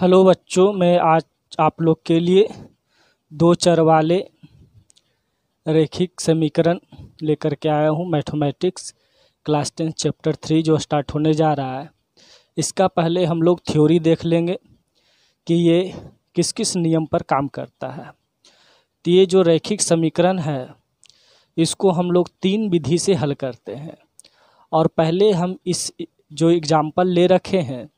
hello बच्चों मैं आज आप लोग के लिए दो चर वाले रेखिक समीकरण लेकर के आया हूँ mathematics class ten chapter three जो स्टार्ट होने जा रहा है इसका पहले हम लोग थ्योरी देख लेंगे कि ये किस किस नियम पर काम करता है तो ये जो रैखिक समीकरण है इसको हम लोग तीन विधि से हल करते हैं और पहले हम इस जो एग्ज़ाम्पल ले रखे हैं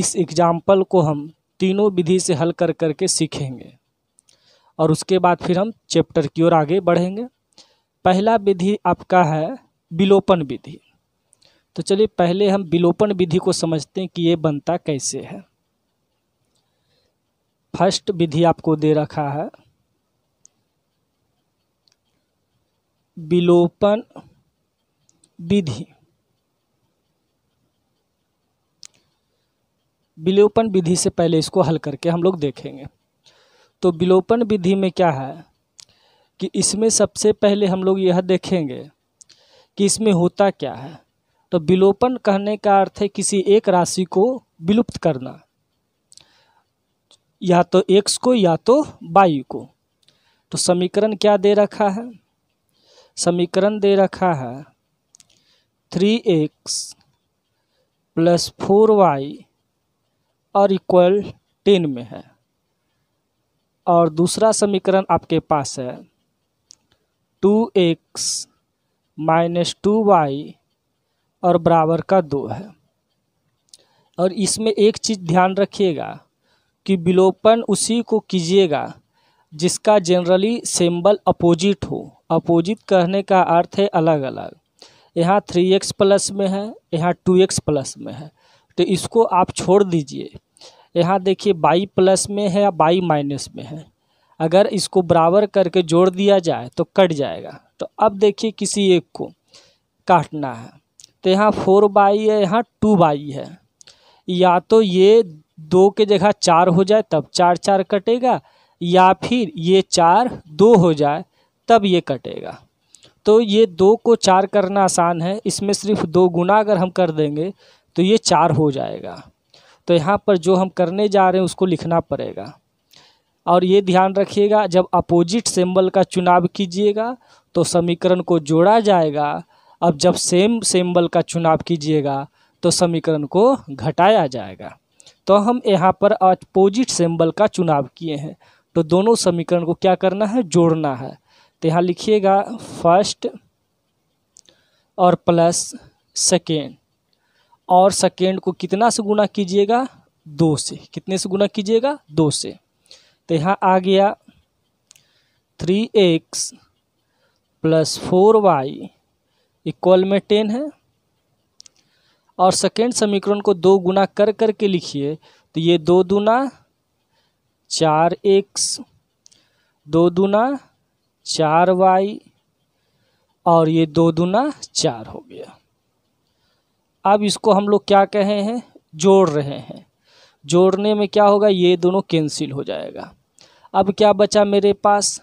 इस एग्ज़ाम्पल को हम तीनों विधि से हल कर कर के सीखेंगे और उसके बाद फिर हम चैप्टर की ओर आगे बढ़ेंगे पहला विधि आपका है विलोपन विधि तो चलिए पहले हम विलोपन विधि को समझते हैं कि ये बनता कैसे है फर्स्ट विधि आपको दे रखा है विलोपन विधि विलोपन विधि से पहले इसको हल करके हम लोग देखेंगे तो विलोपन विधि में क्या है कि इसमें सबसे पहले हम लोग यह देखेंगे कि इसमें होता क्या है तो विलोपन कहने का अर्थ है किसी एक राशि को विलुप्त करना या तो एक्स को या तो वायु को तो समीकरण क्या दे रखा है समीकरण दे रखा है three x plus four y और इक्वल टेन में है और दूसरा समीकरण आपके पास है two x minus two y और बराबर का दो है और इसमें एक चीज़ ध्यान रखिएगा कि विलोपन उसी को कीजिएगा जिसका जनरली सिंबल अपोजिट हो अपोजिट कहने का अर्थ है अलग अलग यहाँ थ्री एक्स प्लस में है यहाँ टू एक्स प्लस में है तो इसको आप छोड़ दीजिए यहाँ देखिए बाई प्लस में है या बाई माइनस में है अगर इसको बराबर करके जोड़ दिया जाए तो कट जाएगा तो अब देखिए किसी एक को काटना है तो यहाँ फोर बाई है यहाँ टू बाई है या तो ये दो के जगह चार हो जाए तब चार चार कटेगा या फिर ये चार दो हो जाए तब ये कटेगा तो ये दो को चार करना आसान है इसमें सिर्फ दो गुना अगर हम कर देंगे तो ये चार हो जाएगा तो यहाँ पर जो हम करने जा रहे हैं उसको लिखना पड़ेगा और ये ध्यान रखिएगा जब अपोजिट सिंबल का चुनाव कीजिएगा तो समीकरण को जोड़ा जाएगा अब जब सेम सिंबल का चुनाव कीजिएगा तो समीकरण को घटाया जाएगा तो हम यहाँ पर अपोजिट सिंबल का चुनाव किए हैं तो दोनों समीकरण को क्या करना है जोड़ना है तो यहाँ लिखिएगा फर्स्ट और प्लस सेकेंड और सेकेंड को कितना से गुना कीजिएगा दो से कितने से गुना कीजिएगा दो से तो यहाँ आ गया three x plus four y equal में टेन है और सेकेंड समीकरण को दो गुना कर कर के लिखिए तो ये दो दुना चार एक्स दो दुना चार वाई और ये दो दूना चार हो गया अब इसको हम लोग क्या कहे हैं जोड़ रहे हैं जोड़ने में क्या होगा ये दोनों कैंसिल हो जाएगा अब क्या बचा मेरे पास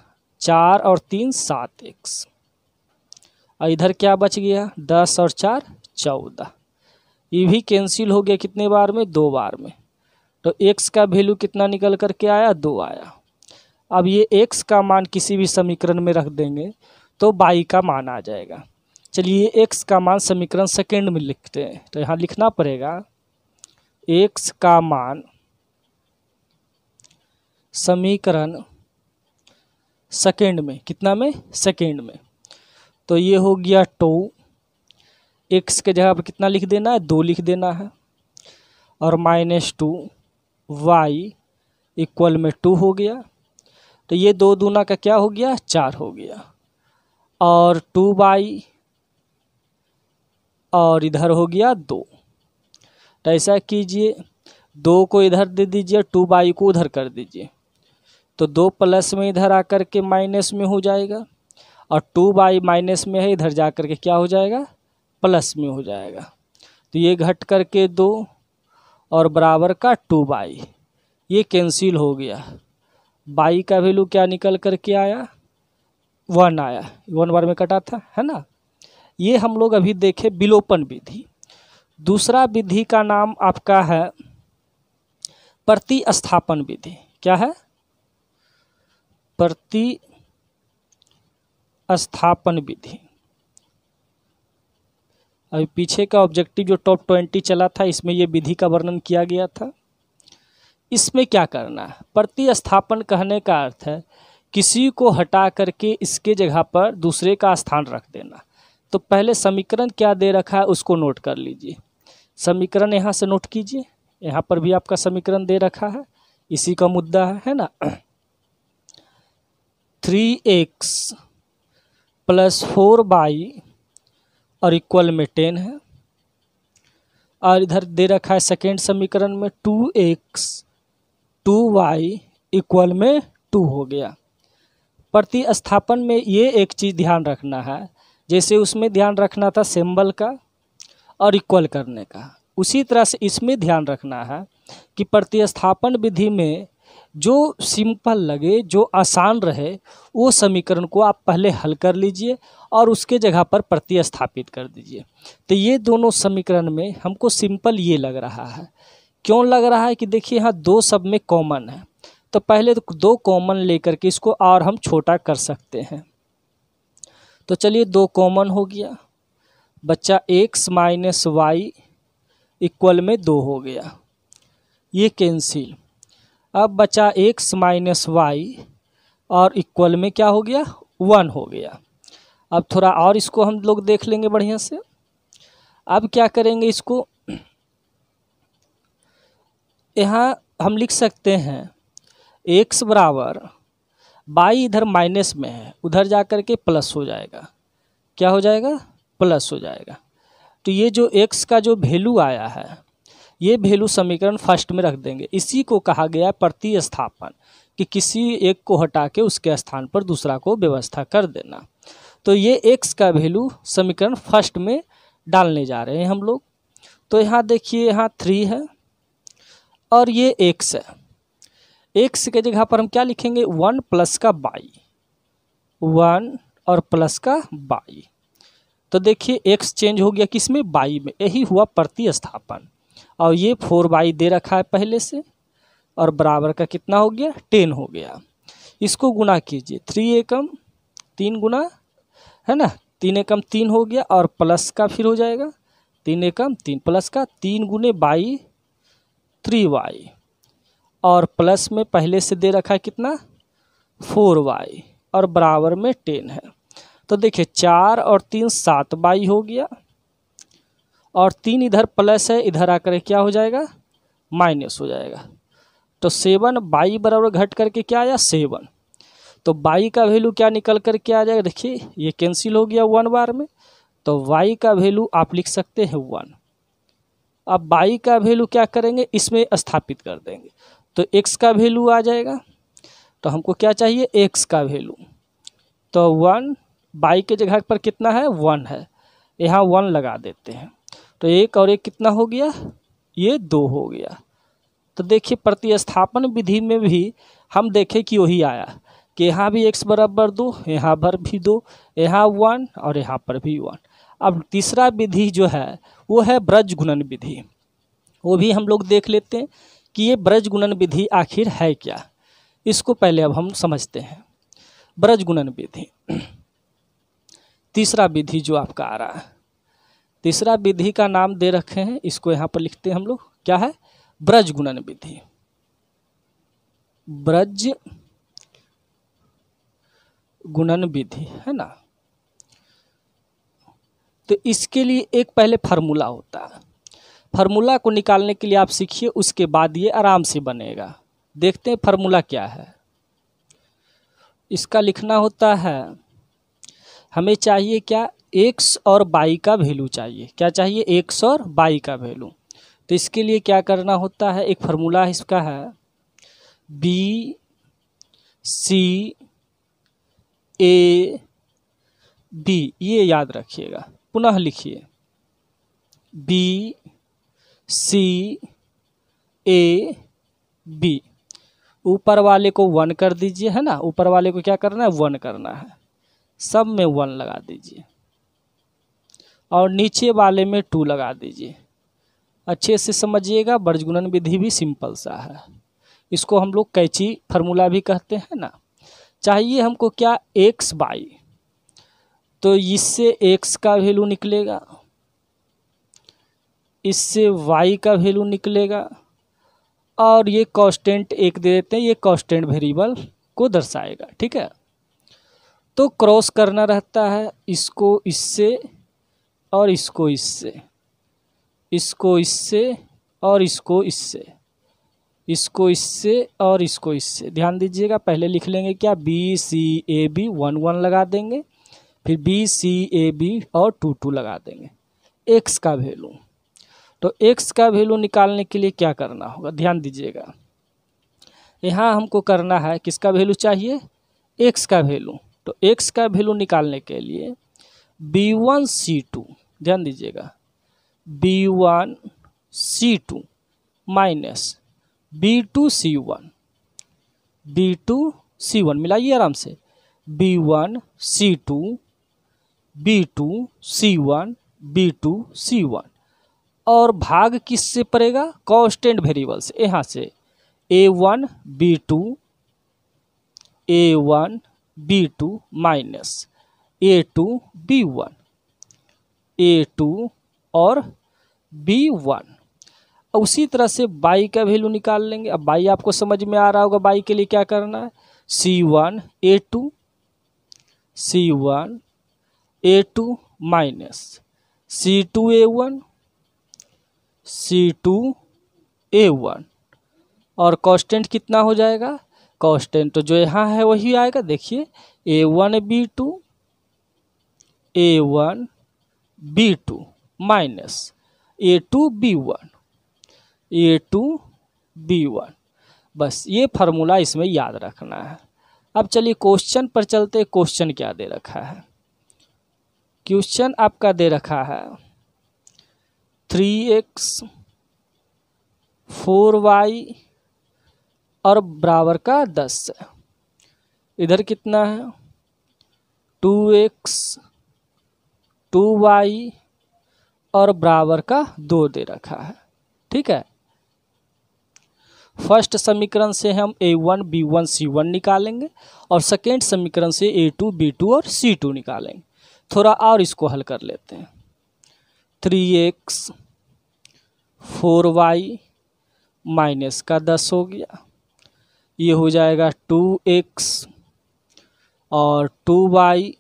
चार और तीन सात एक्स और इधर क्या बच गया दस और चार चौदह ये भी कैंसिल हो गया कितने बार में दो बार में तो एक्स का वैल्यू कितना निकल करके आया दो आया अब ये एक्स का मान किसी भी समीकरण में रख देंगे तो y का मान आ जाएगा चलिए एक्स का मान समीकरण सेकेंड में लिखते हैं तो यहाँ लिखना पड़ेगा एक्स का मान समीकरण सेकेंड में कितना में सेकेंड में तो ये हो गया टू एक्स के जगह पर कितना लिख देना है दो लिख देना है और माइनस टू वाई इक्वल में टू हो गया तो ये दो दूना का क्या हो गया चार हो गया और टू बाई और इधर हो गया दो तो ऐसा कीजिए दो को इधर दे दीजिए टू बाई को उधर कर दीजिए तो दो प्लस में इधर आकर के माइनस में हो जाएगा और टू बाई माइनस में है इधर जा कर के क्या हो जाएगा प्लस में हो जाएगा तो ये घट कर के दो और बराबर का टू बाई ये कैंसिल हो गया बाई का वैल्यू क्या निकल कर के आया वन आया वन बार में कटा था है ना ये हम लोग अभी देखे विलोपन विधि दूसरा विधि का नाम आपका है प्रतिस्थापन विधि क्या है प्रति स्थापन विधि अभी पीछे का ऑब्जेक्टिव जो टॉप ट्वेंटी चला था इसमें यह विधि का वर्णन किया गया था इसमें क्या करना है प्रतिस्थापन कहने का अर्थ है किसी को हटा करके इसके जगह पर दूसरे का स्थान रख देना तो पहले समीकरण क्या दे रखा है उसको नोट कर लीजिए समीकरण यहाँ से नोट कीजिए यहाँ पर भी आपका समीकरण दे रखा है इसी का मुद्दा है है ना three x plus four y और इक्वल में टेन है और इधर दे रखा है सेकेंड समीकरण में two x two y equal में टू हो गया प्रतिस्थापन में ये एक चीज़ ध्यान रखना है जैसे उसमें ध्यान रखना था सिंबल का और इक्वल करने का उसी तरह से इसमें ध्यान रखना है कि प्रतिस्थापन विधि में जो सिंपल लगे जो आसान रहे वो समीकरण को आप पहले हल कर लीजिए और उसके जगह पर प्रतिस्थापित कर दीजिए तो ये दोनों समीकरण में हमको सिंपल ये लग रहा है क्यों लग रहा है कि देखिए यहाँ दो सब में कॉमन है तो पहले तो दो कॉमन लेकर के इसको और हम छोटा कर सकते हैं तो चलिए दो कॉमन हो गया बच्चा एक्स माइनस वाई इक्वल में दो हो गया ये कैंसिल अब बचा एक्स माइनस वाई और इक्वल में क्या हो गया वन हो गया अब थोड़ा और इसको हम लोग देख लेंगे बढ़िया से अब क्या करेंगे इसको यहाँ हम लिख सकते हैं एक्स बराबर बाई इधर माइनस में है उधर जा कर के प्लस हो जाएगा क्या हो जाएगा प्लस हो जाएगा तो ये जो एक्स का जो वैल्यू आया है ये वैल्यू समीकरण फर्स्ट में रख देंगे इसी को कहा गया प्रतिस्थापन कि किसी एक को हटा के उसके स्थान पर दूसरा को व्यवस्था कर देना तो ये एक्स का वैल्यू समीकरण फर्स्ट में डालने जा रहे हैं हम लोग तो यहाँ देखिए यहाँ थ्री है और ये एक्स है एक्स के जगह पर हम क्या लिखेंगे वन प्लस का बाई वन और प्लस का बाई तो देखिए एक्स चेंज हो गया किस में बाई में यही हुआ प्रतिस्थापन और ये फोर बाई दे रखा है पहले से और बराबर का कितना हो गया टेन हो गया इसको गुना कीजिए थ्री एकम तीन गुना है ना तीन एकम तीन हो गया और प्लस का फिर हो जाएगा तीन एकम तीन प्लस का तीन गुने बाई थ्री वाई और प्लस में पहले से दे रखा है कितना फोर वाई और बराबर में टेन है तो देखिए चार और तीन सात बाई हो गया और तीन इधर प्लस है इधर आकर क्या हो जाएगा माइनस हो जाएगा तो सेवन बाई बराबर घट करके क्या आया सेवन तो बाई का वैल्यू क्या निकल कर के आ जाएगा देखिए ये कैंसिल हो गया वन बार में तो वाई का वैल्यू आप लिख सकते हैं वन आप बाई का वैल्यू क्या करेंगे इसमें स्थापित कर देंगे तो एक्स का वैल्यू आ जाएगा तो हमको क्या चाहिए एक्स का वैल्यू तो वन बाई के जगह पर कितना है वन है यहाँ वन लगा देते हैं तो एक और एक कितना हो गया ये दो हो गया तो देखिए प्रतिस्थापन विधि में भी हम देखें कि वही आया कि यहाँ भी एक्स बराबर दो यहाँ पर भी दो यहाँ वन और यहाँ पर भी वन अब तीसरा विधि जो है वो है ब्रज गुणन विधि वो भी हम लोग देख लेते हैं कि ये ब्रज गुणन विधि आखिर है क्या इसको पहले अब हम समझते हैं ब्रज गुणन विधि तीसरा विधि जो आपका आ रहा है तीसरा विधि का नाम दे रखे हैं इसको यहाँ पर लिखते हैं हम लोग क्या है ब्रज गुणन विधि ब्रज गुणन विधि है ना तो इसके लिए एक पहले फार्मूला होता है फार्मूला को निकालने के लिए आप सीखिए उसके बाद ये आराम से बनेगा देखते हैं फार्मूला क्या है इसका लिखना होता है हमें चाहिए क्या x और बाई का वैल्यू चाहिए क्या चाहिए एक्स और बाई का वैल्यू तो इसके लिए क्या करना होता है एक फार्मूला इसका है बी सी ए b ये याद रखिएगा पुनः लिखिए बी सी ए बी ऊपर वाले को वन कर दीजिए है ना ऊपर वाले को क्या करना है वन करना है सब में वन लगा दीजिए और नीचे वाले में टू लगा दीजिए अच्छे से समझिएगा बर्जगुणन विधि भी सिंपल सा है इसको हम लोग कैची फार्मूला भी कहते हैं ना चाहिए हमको क्या एक्स बाई तो इससे एक्स का वैल्यू निकलेगा इससे वाई का वैल्यू निकलेगा और ये कांस्टेंट एक दे देते हैं ये कांस्टेंट वेरिएबल को दर्शाएगा ठीक है तो क्रॉस करना रहता है इसको इससे और इसको इससे इसको इससे और इसको इससे इसको इससे और इसको इससे ध्यान दीजिएगा पहले लिख लेंगे क्या B C A B one one लगा देंगे फिर बी सी ए बी और टू टू लगा देंगे एक्स का वैल्यू तो एक्स का वैल्यू निकालने के लिए क्या करना होगा ध्यान दीजिएगा यहाँ हमको करना है किसका वैल्यू चाहिए एक्स का वैल्यू तो एक्स का वैल्यू निकालने के लिए बी वन सी टू ध्यान दीजिएगा B one C two minus B two C one B two C one मिलाइए आराम से B one C two B two C one B two C one और भाग किससे पड़ेगा कॉन्स्टेंट वेरिएबल से यहाँ से A one B two A one B two minus A two B one A two और बी वन उसी तरह से बाई का वैल्यू निकाल लेंगे अब बाई आपको समझ में आ रहा होगा बाई के लिए क्या करना है C one A two C one A two minus C two A one C two A one और कॉस्टेंट कितना हो जाएगा तो जो यहाँ है वही आएगा देखिए A one B two A one B two minus A two B one A two B one बस ये फार्मूला इसमें याद रखना है अब चलिए क्वेश्चन पर चलते क्वेश्चन क्या दे रखा है क्वेश्चन आपका दे रखा है थ्री एक्स फोर वाई और बराबर का दस इधर कितना है टू एक्स टू वाई और बराबर का दो दे रखा है ठीक है फर्स्ट समीकरण से हम A one B one C one निकालेंगे और सेकेंड समीकरण से ए टू बी टू और सी टू निकालेंगे थोड़ा और इसको हल कर लेते हैं three x four y minus का दस हो गया ये हो जाएगा टू एक्स और टू वाई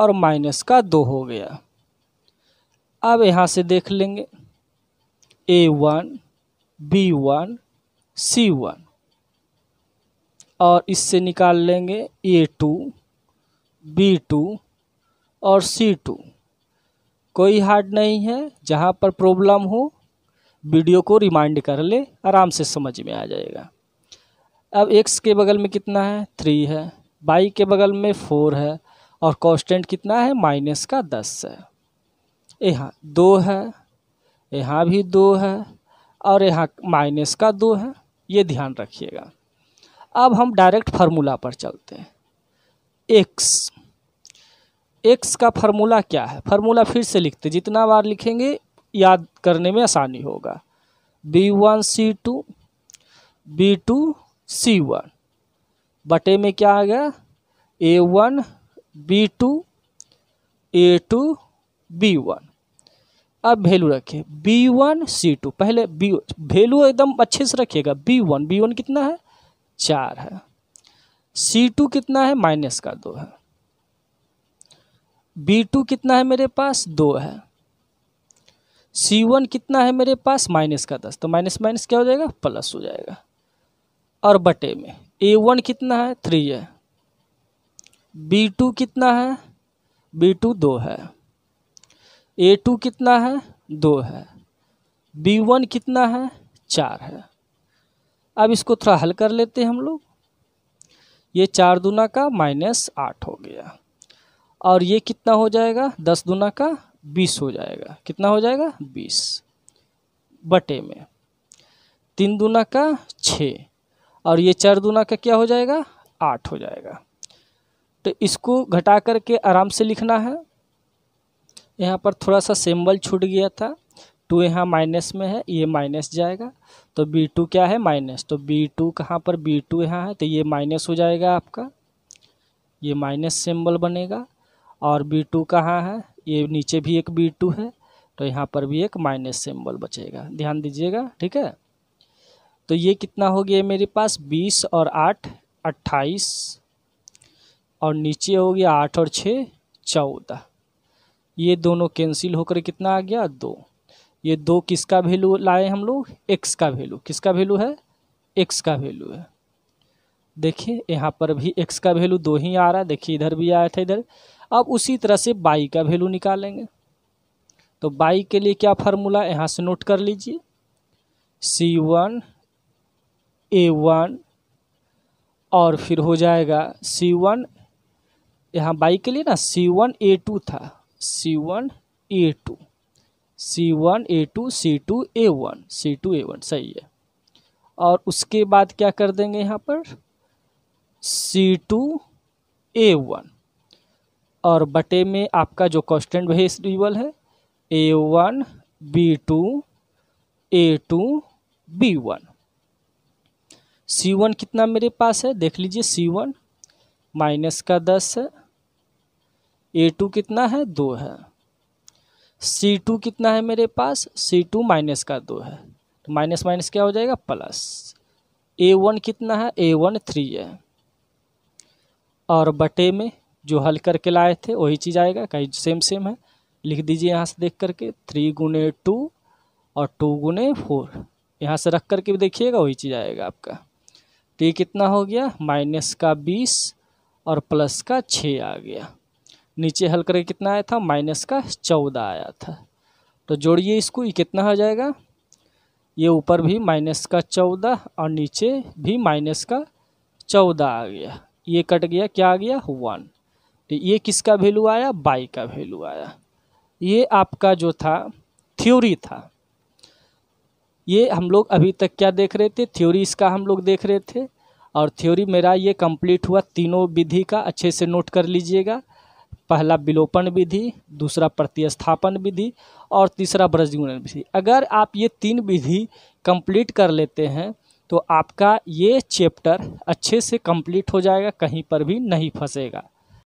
और माइनस का दो हो गया अब यहाँ से देख लेंगे A one B one C one और इससे निकाल लेंगे ए टू बी टू और सी टू कोई हार्ड नहीं है जहाँ पर प्रॉब्लम हो वीडियो को रिमाइंड कर ले आराम से समझ में आ जाएगा अब एक्स के बगल में कितना है थ्री है बाई के बगल में फोर है और कॉन्स्टेंट कितना है माइनस का दस है यहाँ दो है यहाँ भी दो है और यहाँ माइनस का दो है ये ध्यान रखिएगा अब हम डायरेक्ट फार्मूला पर चलते हैं एक्स एक्स का फार्मूला क्या है फार्मूला फिर से लिखते जितना बार लिखेंगे याद करने में आसानी होगा B one C two B two C one बटे में क्या आ गया A one B two A two B one अब वैल्यू रखें बी वन सी टू पहले बी वैल्यू एकदम अच्छे से रखिएगा बी वन बी वन कितना है चार है सी टू कितना है माइनस का दो है बी टू कितना है मेरे पास दो है सी वन कितना है मेरे पास माइनस का दस तो माइनस माइनस क्या हो जाएगा प्लस हो जाएगा और बटे में ए वन कितना है थ्री है बी टू कितना है बी टू दो है ए टू कितना है दो है बी वन कितना है चार है अब इसको थोड़ा हल कर लेते हैं हम लोग ये चार दुना का माइनस आठ हो गया और ये कितना हो जाएगा दस दुना का बीस हो जाएगा कितना हो जाएगा बीस बटे में तीन दुना का छः और ये चार दुना का क्या हो जाएगा आठ हो जाएगा तो इसको घटा करके आराम से लिखना है यहाँ पर थोड़ा सा सिंबल छूट गया था टू यहाँ माइनस में है ये माइनस जाएगा तो बी टू क्या है माइनस तो बी टू कहाँ पर बी टू यहाँ है तो ये माइनस हो जाएगा आपका ये माइनस सिंबल बनेगा और बी टू कहाँ है ये नीचे भी एक बी टू है तो यहाँ पर भी एक माइनस सिम्बल बचेगा ध्यान दीजिएगा ठीक है तो ये कितना हो गया मेरे पास बीस और आठ अट्ठाईस और नीचे हो गया आठ और छः चौदह ये दोनों कैंसिल होकर कितना आ गया दो ये दो किसका वैल्यू लाए हम लोग एक्स का वैल्यू किसका वैल्यू है एक्स का वैल्यू है देखिए यहाँ पर भी एक्स का वैल्यू दो ही आ रहा है देखिए इधर भी आया था इधर अब उसी तरह से बाई का वैल्यू निकालेंगे तो बाई के लिए क्या फार्मूला यहाँ से नोट कर लीजिए सी वन ए वन और फिर हो जाएगा सी वन यहाँ बाई के लिए ना सी वन ए टू था C one A two C one A two C two A one C two A one सही है और उसके बाद क्या कर देंगे यहाँ पर सी टू ए वन और बटे में आपका जो कॉन्स्टेंट वेरिएबल है A one B two A two B one C one कितना मेरे पास है देख लीजिए सी वन माइनस का दस है ए टू कितना है दो है सी टू कितना है मेरे पास सी टू माइनस का दो है तो माइनस माइनस क्या हो जाएगा प्लस ए वन कितना है ए वन थ्री है और बटे में जो हल करके लाए थे वही चीज़ आएगा कहीं सेम सेम है लिख दीजिए यहाँ से देख करके थ्री गुने टू और टू गुने फोर यहाँ से रख करके भी देखिएगा वही चीज़ आएगा आपका तो ये कितना हो गया माइनस का बीस और प्लस का छः आ गया नीचे हल करके कितना आया था माइनस का चौदह आया था तो जोड़िए इसको ये कितना हो जाएगा ये ऊपर भी माइनस का चौदह और नीचे भी माइनस का चौदह आ गया ये कट गया क्या आ गया वन तो ये किसका वैल्यू आया बाई का वैल्यू आया ये आपका जो था थ्योरी था ये हम लोग अभी तक क्या देख रहे थे थ्योरी इसका हम लोग देख रहे थे और थ्योरी मेरा ये कंप्लीट हुआ तीनों विधि का अच्छे से नोट कर लीजिएगा पहला विलोपन विधि दूसरा प्रतिस्थापन विधि और तीसरा ब्रजगुणन विधि अगर आप ये तीन विधि कंप्लीट कर लेते हैं तो आपका ये चैप्टर अच्छे से कंप्लीट हो जाएगा कहीं पर भी नहीं फंसेगा